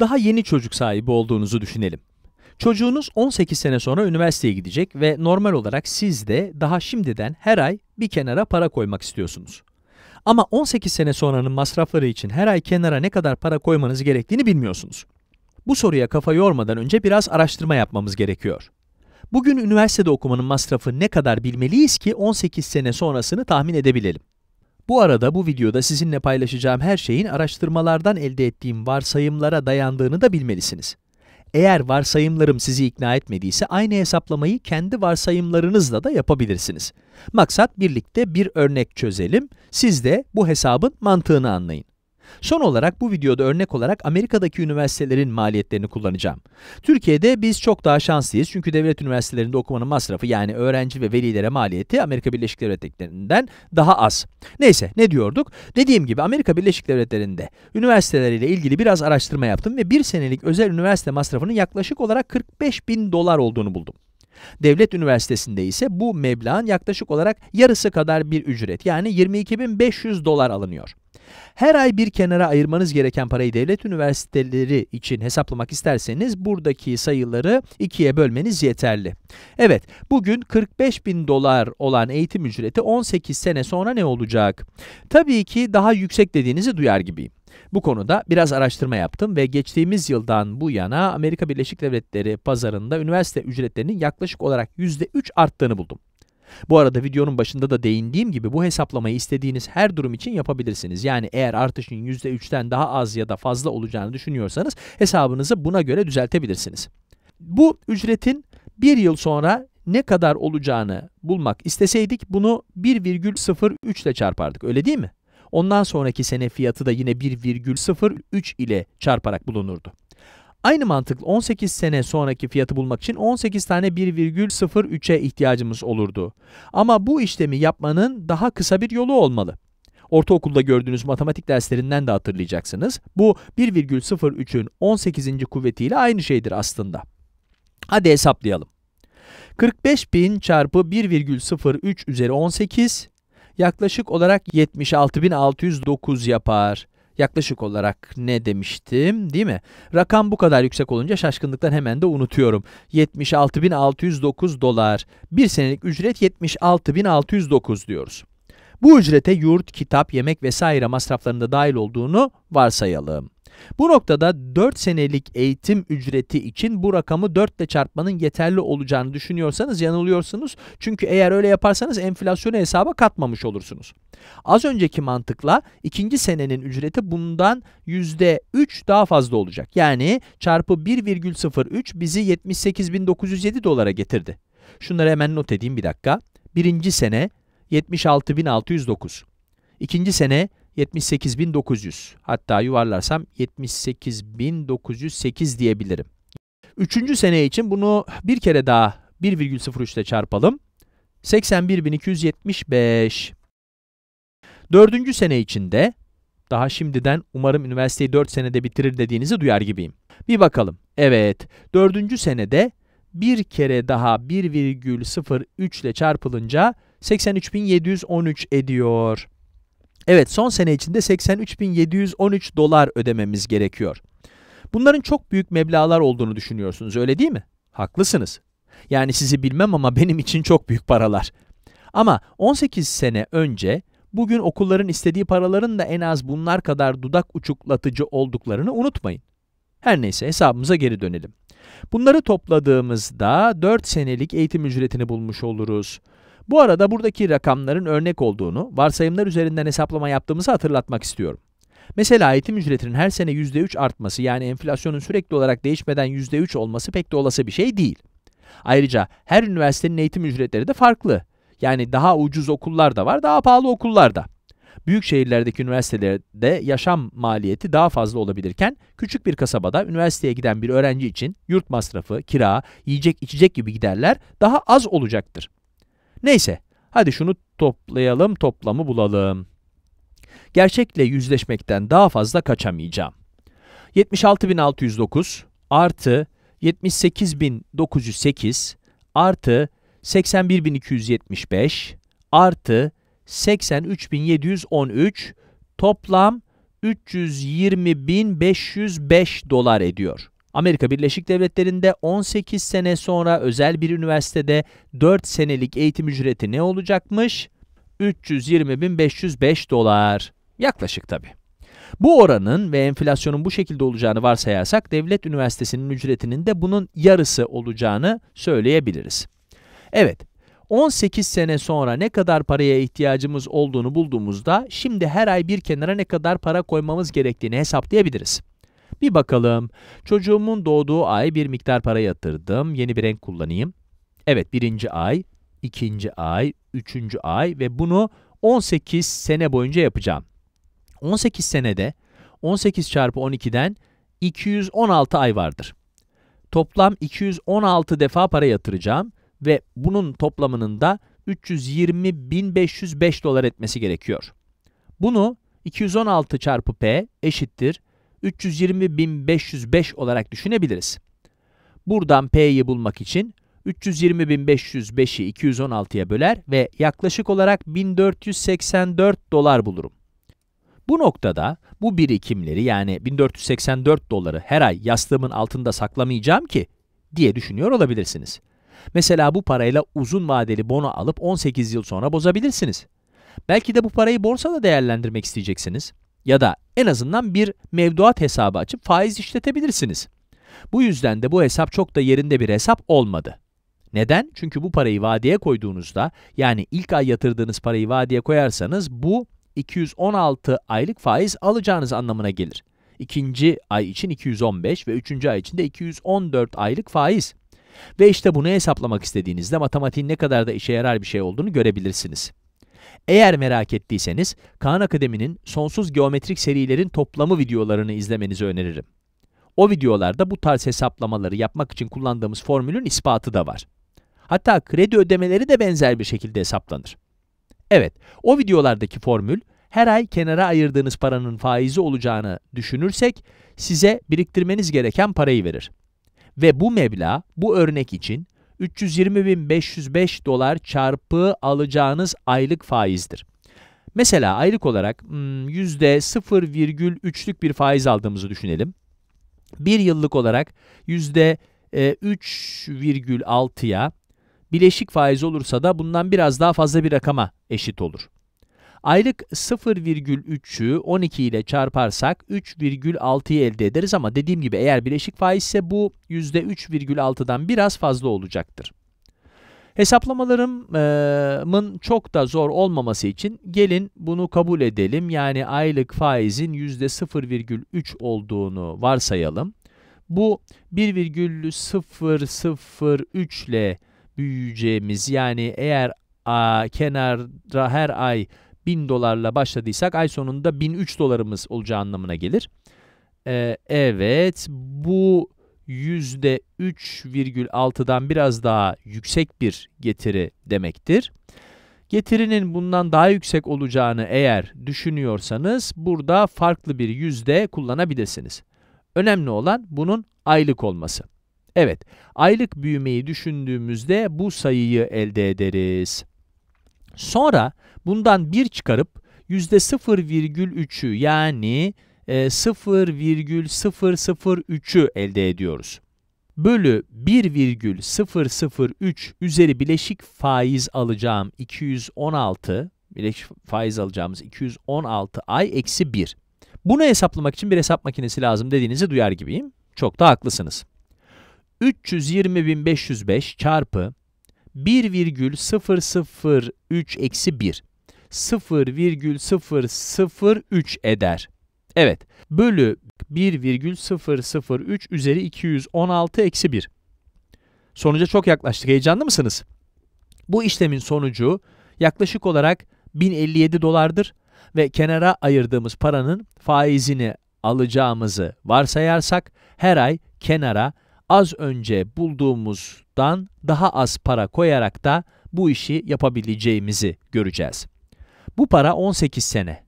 Daha yeni çocuk sahibi olduğunuzu düşünelim. Çocuğunuz 18 sene sonra üniversiteye gidecek ve normal olarak siz de daha şimdiden her ay bir kenara para koymak istiyorsunuz. Ama 18 sene sonranın masrafları için her ay kenara ne kadar para koymanız gerektiğini bilmiyorsunuz. Bu soruya kafa yormadan önce biraz araştırma yapmamız gerekiyor. Bugün üniversitede okumanın masrafı ne kadar bilmeliyiz ki 18 sene sonrasını tahmin edebilelim. Bu arada bu videoda sizinle paylaşacağım her şeyin araştırmalardan elde ettiğim varsayımlara dayandığını da bilmelisiniz. Eğer varsayımlarım sizi ikna etmediyse aynı hesaplamayı kendi varsayımlarınızla da yapabilirsiniz. Maksat birlikte bir örnek çözelim, siz de bu hesabın mantığını anlayın. Son olarak bu videoda örnek olarak Amerika'daki üniversitelerin maliyetlerini kullanacağım. Türkiye'de biz çok daha şanslıyız çünkü devlet üniversitelerinde okumanın masrafı yani öğrenci ve velilere maliyeti Amerika Birleşik Devletleri'nden daha az. Neyse ne diyorduk? Dediğim gibi Amerika Birleşik Devletleri'nde üniversiteleriyle ilgili biraz araştırma yaptım ve bir senelik özel üniversite masrafının yaklaşık olarak 45 bin dolar olduğunu buldum. Devlet üniversitesinde ise bu meblağın yaklaşık olarak yarısı kadar bir ücret yani 22.500 dolar alınıyor. Her ay bir kenara ayırmanız gereken parayı devlet üniversiteleri için hesaplamak isterseniz buradaki sayıları ikiye bölmeniz yeterli. Evet, bugün 45 bin dolar olan eğitim ücreti 18 sene sonra ne olacak? Tabii ki daha yüksek dediğinizi duyar gibiyim. Bu konuda biraz araştırma yaptım ve geçtiğimiz yıldan bu yana Amerika Birleşik Devletleri pazarında üniversite ücretlerinin yaklaşık olarak %3 arttığını buldum. Bu arada videonun başında da değindiğim gibi bu hesaplamayı istediğiniz her durum için yapabilirsiniz. Yani eğer artışın %3'ten daha az ya da fazla olacağını düşünüyorsanız hesabınızı buna göre düzeltebilirsiniz. Bu ücretin bir yıl sonra ne kadar olacağını bulmak isteseydik bunu 1,03 ile çarpardık öyle değil mi? Ondan sonraki sene fiyatı da yine 1,03 ile çarparak bulunurdu. Aynı mantıkla 18 sene sonraki fiyatı bulmak için 18 tane 1,03'e ihtiyacımız olurdu. Ama bu işlemi yapmanın daha kısa bir yolu olmalı. Ortaokulda gördüğünüz matematik derslerinden de hatırlayacaksınız. Bu 1,03'ün 18. kuvvetiyle aynı şeydir aslında. Hadi hesaplayalım. 45.000 çarpı 1,03 üzeri 18 yaklaşık olarak 76.609 yapar yaklaşık olarak ne demiştim değil mi? Rakam bu kadar yüksek olunca şaşkınlıktan hemen de unutuyorum. 76.609 dolar. Bir senelik ücret 76.609 diyoruz. Bu ücrete yurt, kitap, yemek vesaire masraflarında dahil olduğunu varsayalım. Bu noktada 4 senelik eğitim ücreti için bu rakamı 4 ile çarpmanın yeterli olacağını düşünüyorsanız yanılıyorsunuz. Çünkü eğer öyle yaparsanız enflasyonu hesaba katmamış olursunuz. Az önceki mantıkla ikinci senenin ücreti bundan %3 daha fazla olacak. Yani çarpı 1,03 bizi 78.907 dolara getirdi. Şunları hemen not edeyim bir dakika. Birinci sene 76.609. İkinci sene 78.900. Hatta yuvarlarsam 78.908 diyebilirim. Üçüncü sene için bunu bir kere daha 1,03 ile çarpalım. 81.275. Dördüncü sene içinde, daha şimdiden umarım üniversiteyi 4 senede bitirir dediğinizi duyar gibiyim. Bir bakalım. Evet, dördüncü senede bir kere daha 1,03 ile çarpılınca 83.713 ediyor. Evet son sene içinde 83.713 dolar ödememiz gerekiyor. Bunların çok büyük meblağlar olduğunu düşünüyorsunuz öyle değil mi? Haklısınız. Yani sizi bilmem ama benim için çok büyük paralar. Ama 18 sene önce bugün okulların istediği paraların da en az bunlar kadar dudak uçuklatıcı olduklarını unutmayın. Her neyse hesabımıza geri dönelim. Bunları topladığımızda 4 senelik eğitim ücretini bulmuş oluruz. Bu arada buradaki rakamların örnek olduğunu, varsayımlar üzerinden hesaplama yaptığımızı hatırlatmak istiyorum. Mesela eğitim ücretinin her sene %3 artması yani enflasyonun sürekli olarak değişmeden %3 olması pek de olası bir şey değil. Ayrıca her üniversitenin eğitim ücretleri de farklı. Yani daha ucuz okullar da var, daha pahalı okullar da. Büyük şehirlerdeki üniversitelerde yaşam maliyeti daha fazla olabilirken, küçük bir kasabada üniversiteye giden bir öğrenci için yurt masrafı, kira, yiyecek içecek gibi giderler daha az olacaktır. Neyse hadi şunu toplayalım toplamı bulalım. Gerçekle yüzleşmekten daha fazla kaçamayacağım. 76.609 artı 78.908 artı 81.275 artı 83.713 toplam 320.505 dolar ediyor. Amerika Birleşik Devletleri'nde 18 sene sonra özel bir üniversitede 4 senelik eğitim ücreti ne olacakmış? 320.505 dolar. Yaklaşık tabi. Bu oranın ve enflasyonun bu şekilde olacağını varsayarsak devlet üniversitesinin ücretinin de bunun yarısı olacağını söyleyebiliriz. Evet, 18 sene sonra ne kadar paraya ihtiyacımız olduğunu bulduğumuzda şimdi her ay bir kenara ne kadar para koymamız gerektiğini hesaplayabiliriz. Bir bakalım. Çocuğumun doğduğu ay bir miktar para yatırdım. Yeni bir renk kullanayım. Evet birinci ay, ikinci ay, üçüncü ay ve bunu 18 sene boyunca yapacağım. 18 senede 18 çarpı 12'den 216 ay vardır. Toplam 216 defa para yatıracağım ve bunun toplamının da 320.505 dolar etmesi gerekiyor. Bunu 216 çarpı P eşittir 320.505 olarak düşünebiliriz. Buradan P'yi bulmak için 320.505'i 216'ya böler ve yaklaşık olarak 1484 dolar bulurum. Bu noktada bu birikimleri yani 1484 doları her ay yastığımın altında saklamayacağım ki diye düşünüyor olabilirsiniz. Mesela bu parayla uzun vadeli bono alıp 18 yıl sonra bozabilirsiniz. Belki de bu parayı borsada değerlendirmek isteyeceksiniz ya da en azından bir mevduat hesabı açıp faiz işletebilirsiniz. Bu yüzden de bu hesap çok da yerinde bir hesap olmadı. Neden? Çünkü bu parayı vadeye koyduğunuzda, yani ilk ay yatırdığınız parayı vadeye koyarsanız bu 216 aylık faiz alacağınız anlamına gelir. İkinci ay için 215 ve üçüncü ay için de 214 aylık faiz. Ve işte bunu hesaplamak istediğinizde matematiğin ne kadar da işe yarar bir şey olduğunu görebilirsiniz. Eğer merak ettiyseniz Kaan Akademi'nin sonsuz geometrik serilerin toplamı videolarını izlemenizi öneririm. O videolarda bu tarz hesaplamaları yapmak için kullandığımız formülün ispatı da var. Hatta kredi ödemeleri de benzer bir şekilde hesaplanır. Evet, o videolardaki formül her ay kenara ayırdığınız paranın faizi olacağını düşünürsek size biriktirmeniz gereken parayı verir. Ve bu meblağ bu örnek için 320.505 dolar çarpı alacağınız aylık faizdir. Mesela aylık olarak %0,3'lük hmm, bir faiz aldığımızı düşünelim. Bir yıllık olarak %3,6'ya e, bileşik faiz olursa da bundan biraz daha fazla bir rakama eşit olur. Aylık 0,3'ü 12 ile çarparsak 3,6'yı elde ederiz ama dediğim gibi eğer bileşik faiz ise bu %3,6'dan biraz fazla olacaktır. Hesaplamalarımın çok da zor olmaması için gelin bunu kabul edelim. Yani aylık faizin %0,3 olduğunu varsayalım. Bu 1,003 ile büyüyeceğimiz yani eğer a, kenarda her ay 1000 dolarla başladıysak ay sonunda 1003 dolarımız olacağı anlamına gelir. Ee, evet bu %3,6'dan biraz daha yüksek bir getiri demektir. Getirinin bundan daha yüksek olacağını eğer düşünüyorsanız burada farklı bir yüzde kullanabilirsiniz. Önemli olan bunun aylık olması. Evet, aylık büyümeyi düşündüğümüzde bu sayıyı elde ederiz. Sonra bundan 1 çıkarıp %0,3'ü yani 0,003'ü e, elde ediyoruz. Bölü 1,003 üzeri bileşik faiz alacağım 216, bileşik faiz alacağımız 216 ay eksi 1. Bunu hesaplamak için bir hesap makinesi lazım dediğinizi duyar gibiyim. Çok da haklısınız. 320.505 çarpı 1,003 eksi 1 0,003 eder. Evet, bölü 1,003 üzeri 216 eksi 1. Sonuca çok yaklaştık. Heyecanlı mısınız? Bu işlemin sonucu yaklaşık olarak 1057 dolardır ve kenara ayırdığımız paranın faizini alacağımızı varsayarsak her ay kenara az önce bulduğumuzdan daha az para koyarak da bu işi yapabileceğimizi göreceğiz. Bu para 18 sene.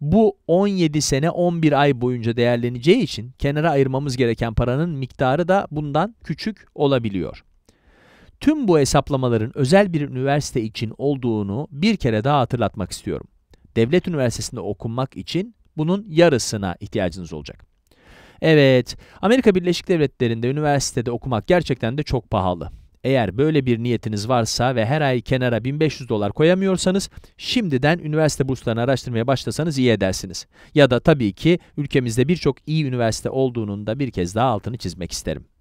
Bu 17 sene 11 ay boyunca değerleneceği için kenara ayırmamız gereken paranın miktarı da bundan küçük olabiliyor. Tüm bu hesaplamaların özel bir üniversite için olduğunu bir kere daha hatırlatmak istiyorum. Devlet üniversitesinde okunmak için bunun yarısına ihtiyacınız olacak. Evet, Amerika Birleşik Devletleri'nde üniversitede okumak gerçekten de çok pahalı. Eğer böyle bir niyetiniz varsa ve her ay kenara 1500 dolar koyamıyorsanız şimdiden üniversite burslarını araştırmaya başlasanız iyi edersiniz. Ya da tabii ki ülkemizde birçok iyi üniversite olduğunun da bir kez daha altını çizmek isterim.